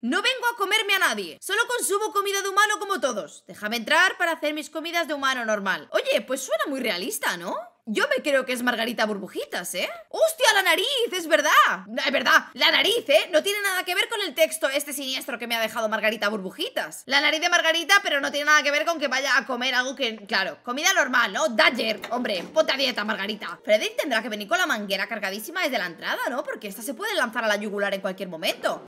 No vengo a comerme a nadie, solo consumo comida de humano como todos. Déjame entrar para hacer mis comidas de humano normal. Oye, pues suena muy realista, ¿no? Yo me creo que es Margarita Burbujitas, ¿eh? ¡Hostia, la nariz! ¡Es verdad! Es verdad, la nariz, ¿eh? No tiene nada que ver con el texto este siniestro que me ha dejado Margarita Burbujitas. La nariz de Margarita, pero no tiene nada que ver con que vaya a comer algo que... Claro, comida normal, ¿no? Danger, hombre, ponte dieta, Margarita. Freddy tendrá que venir con la manguera cargadísima desde la entrada, ¿no? Porque esta se puede lanzar a la yugular en cualquier momento.